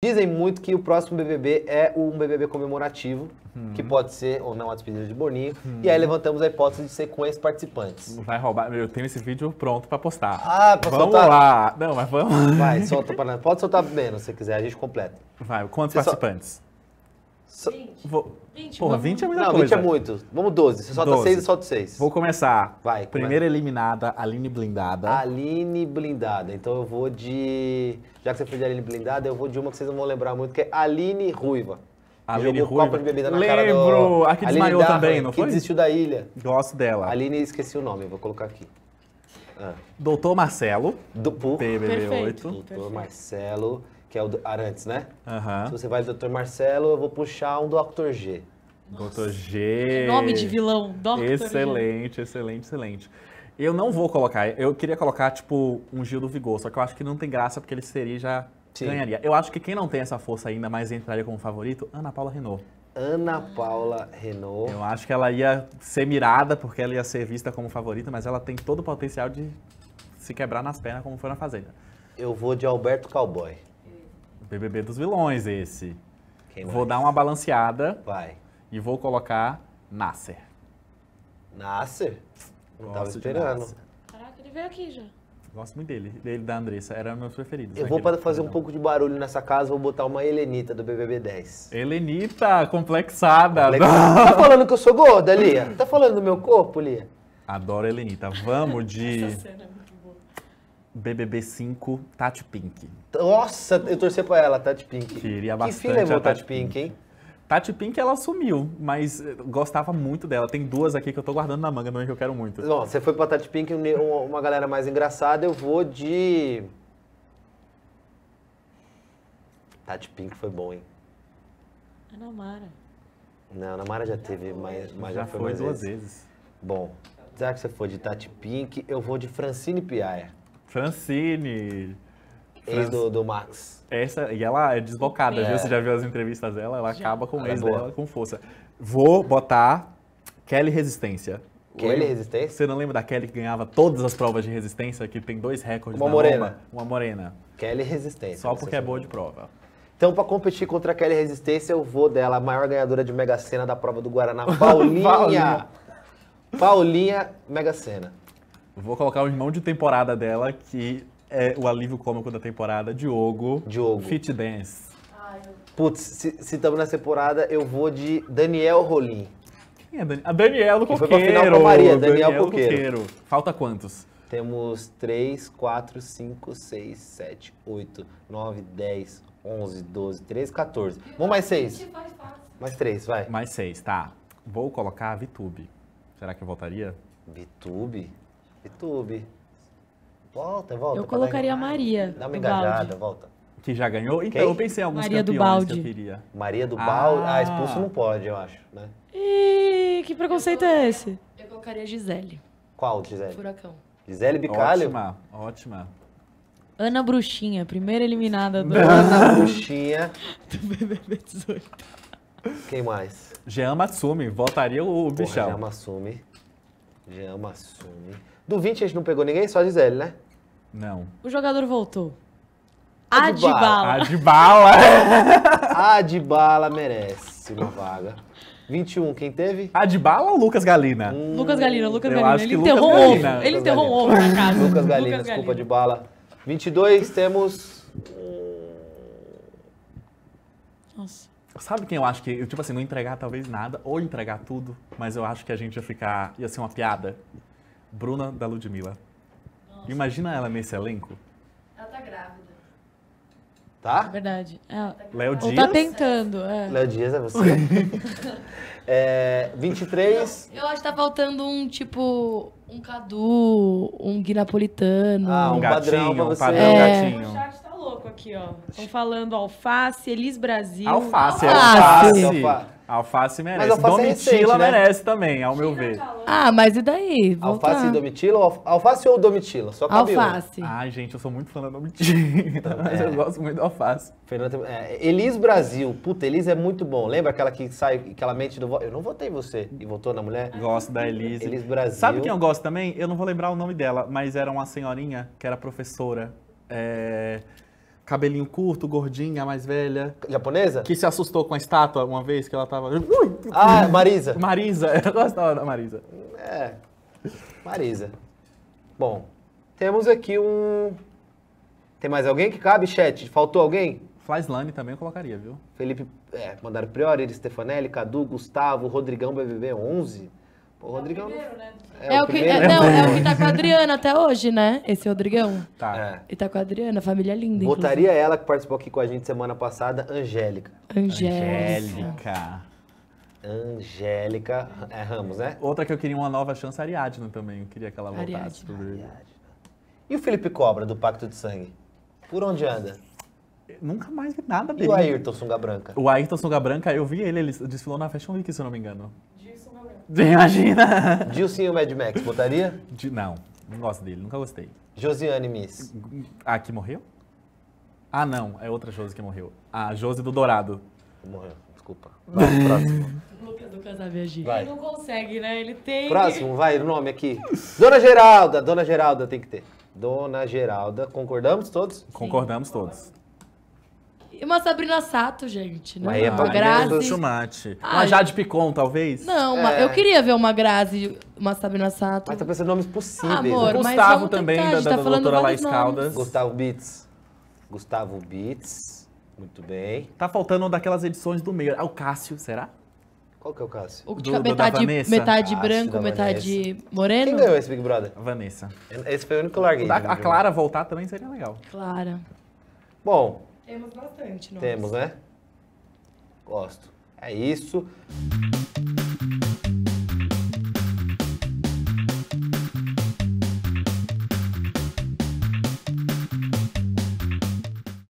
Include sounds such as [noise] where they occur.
Dizem muito que o próximo BBB é um BBB comemorativo, hum. que pode ser ou não a despedida de Boninho. Hum. E aí levantamos a hipótese de ser com esses participantes Vai roubar. Eu tenho esse vídeo pronto para postar. Ah, pra vamos soltar? lá. Não, mas vamos. Vai, solta para Pode soltar menos se quiser, a gente completa. Vai, quantos Você participantes? Vou... 20. Porra, 20 é muita não, é coisa. Não, 20 é muito. Vamos 12. Você solta 12. 6 e solta 6. Vou começar. Vai. Primeira começa. eliminada, Aline blindada. Aline blindada. Então eu vou de... Já que você foi de Aline blindada, eu vou de uma que vocês não vão lembrar muito, que é Aline ruiva. Aline Ruiva. copo de bebida na Lembro. cara do... A que desmaiou Darwin, também, não que foi? Que desistiu da ilha. Gosto dela. Aline, esqueci o nome, vou colocar aqui. Ah. Doutor Marcelo. Do PBB8. Doutor Perfeito. Marcelo que é o Arantes, né? Uhum. Se você vai do Dr. Marcelo, eu vou puxar um do Dr. G. Dr. G. Nome de vilão, Dr. Excelente, G. excelente, excelente. Eu não vou colocar, eu queria colocar, tipo, um Gil do Vigor, só que eu acho que não tem graça, porque ele seria já Sim. ganharia. Eu acho que quem não tem essa força ainda, mas entraria como favorito, Ana Paula Renault. Ana Paula Renault. Eu acho que ela ia ser mirada, porque ela ia ser vista como favorita, mas ela tem todo o potencial de se quebrar nas pernas, como foi na Fazenda. Eu vou de Alberto Cowboy. BBB dos vilões esse. Quem vou mais? dar uma balanceada. Vai. E vou colocar Nasser. Nasser? Não estava esperando. Caraca, ele veio aqui já. Gosto muito dele, dele da Andressa, era meus preferidos. Eu né, vou para fazer um pouco de barulho nessa casa, vou botar uma Helenita do BBB 10. Helenita, complexada. complexada. [laughs] tá falando que eu sou gorda, Lia? Tá falando do meu corpo, Lia? Adoro Helenita. Vamos de é BBB 5, Tati Pink. Nossa, eu torci pra ela, Tati Pink. Queria bastante. Que filha levou Tati, Tati Pink, Pink, hein? Tati Pink, ela sumiu, mas eh, gostava muito dela. Tem duas aqui que eu tô guardando na manga, não é que eu quero muito. Não, você foi pra Tati Pink, uma galera mais engraçada, eu vou de. Tati Pink foi bom, hein? Ana Mara. Não, Ana Mara já, teve, mais mas, mas já, já foi, foi mais duas vezes. vezes. Bom, já que você for de Tati Pink, eu vou de Francine Piaia. Francine. Ex do, do Max. Essa, e ela é deslocada, é. viu? Você já viu as entrevistas dela? Ela já. acaba com o ex é dela com força. Vou botar Kelly Resistência. Kelly Resistência? Você não lembra da Kelly que ganhava todas as provas de resistência, que tem dois recordes Uma morena. Roma? Uma morena. Kelly Resistência. Só porque é boa é. de prova. Então, para competir contra a Kelly Resistência, eu vou dela, a maior ganhadora de Mega Sena da prova do Guaraná, [laughs] Paulinha. Paulinha, Mega Sena. Vou colocar o irmão de temporada dela, que é o alívio cômico da temporada, Diogo. Diogo. Fit Dance. Ai, eu... Putz, se estamos na temporada, eu vou de Daniel Rolim. Quem é ah, Daniel? A Daniela Coqueiro. Foi pra final com a Maria, Daniel, Daniel Coqueiro. Coqueiro. Falta quantos? Temos 3, 4, 5, 6, 7, 8, 9, 10, 11, 12, 13, 14. Vamos mais 6. Mais 3, vai. Mais 6, tá. Vou colocar a Vitube. Será que eu voltaria? Vitube? YouTube. Volta, volta. Eu tá colocaria a Maria. Dá uma engajada, volta. Que já ganhou? Então, Quem? eu pensei em alguns Maria campeões do balde. que eu queria. Maria do Balde. Ah, ah, expulso não pode, eu acho, né? Ih, que preconceito é esse? Eu colocaria Gisele. Qual, Gisele? Furacão. Gisele Bicalho? Ótima, ótima. Ana Bruxinha, primeira eliminada do... [laughs] Ana [laughs] Bruxinha. Do BBB 18. Quem mais? Jean Matsumi, voltaria o bichão. Jean Matsumi. Jean é Massumi. Do 20 a gente não pegou ninguém, só a Gisele, né? Não. O jogador voltou. Adibala. Adibala. Adibala [laughs] merece uma vaga. 21, quem teve? Adibala ou Lucas Galina? Hum, Lucas Galina, Lucas Galina. Ele enterrou o ovo. Ele enterrou o ovo na casa. Lucas Galina, Lucas desculpa, Adibala. 22, temos... Nossa. Sabe quem eu acho que, tipo assim, não entregar talvez nada, ou entregar tudo, mas eu acho que a gente ia ficar, ia ser uma piada? Bruna da Ludmilla. Nossa. Imagina ela nesse elenco. Ela tá grávida. Tá? É verdade. É. Tá Léo Dias. Ou tá tentando. É. Léo Dias é você. [laughs] é, 23. eu acho que tá faltando um tipo. Um Cadu, um Gui Napolitano. Ah, um, um gatinho, padrão pra você. Um padrão, é... gatinho aqui, ó. Estão falando alface, Elis Brasil. Alface, alface. alface. alface merece. alface é domitila é recente, né? merece né? também, ao meu ver. Ah, mas e daí? Voltar. Alface e domitila? alface ou domitila? Só alface. Ai, Ah, gente, eu sou muito fã da domitila. [laughs] mas é. eu gosto muito da alface. Fernanda, é, Elis Brasil. Puta, Elis é muito bom. Lembra aquela que sai, aquela mente do... Eu não votei você. E votou na mulher? Gosto da Elis. Elis Brasil. Sabe quem eu gosto também? Eu não vou lembrar o nome dela, mas era uma senhorinha que era professora. É cabelinho curto, gordinha, mais velha. Japonesa? Que se assustou com a estátua uma vez que ela tava. Ah, Marisa. Marisa, [laughs] eu gostava da Marisa. É. Marisa. Bom, temos aqui um. Tem mais alguém que cabe, chat? Faltou alguém? Flyslane também eu colocaria, viu? Felipe, é, mandaram Priori, Stefanelli, Cadu, Gustavo, Rodrigão, BBB 11. O Rodrigão. É, o, que, tá com a Adriana até hoje, né? Esse é Rodrigão. Tá. É. E tá com a Adriana, família linda. Botaria inclusive. ela que participou aqui com a gente semana passada, Angélica. Angélica. Angélica é, Ramos, né? Outra que eu queria uma nova chance, Ariadna também. Eu queria que ela voltasse. Ariadna. E o Felipe Cobra, do Pacto de Sangue? Por onde anda? Nunca mais vi nada dele. E o Ayrton Sunga Branca? O Ayrton Sunga Branca, eu vi ele, ele desfilou na Fashion Week, se eu não me engano. Imagina. Dilcinho Mad Max, botaria? De, não, não gosto dele, nunca gostei. Josiane Miss. Ah, que morreu? Ah, não, é outra Josi que morreu. A Josi do Dourado. Morreu, desculpa. Vai, próximo. Lucas do Casaviagi. Ele não consegue, né? Ele tem. Próximo, vai, nome aqui. Dona Geralda, Dona Geralda tem que ter. Dona Geralda, concordamos todos? Concordamos todos. E uma Sabrina Sato, gente. Né? Aí é, é Grazi. Uma Jade Picon, talvez? Não, é. eu queria ver uma Grazi, uma Sabrina Sato. Mas tá pensando nomes possíveis. amor, né? Gustavo também, tentar, da, da, tá da doutora Laís Caldas. Gustavo Beats. Gustavo Beats. Muito bem. Tá faltando um daquelas edições do meio. Ah, o Cássio, será? Qual que é o Cássio? O que do, do, metade, metade Cássio, branco, metade moreno. Quem ganhou esse Big Brother? A Vanessa. Esse foi o único larguei. Né? a Clara voltar também seria legal. Clara. Bom, temos bastante, nomes. Temos, né? Gosto. É isso.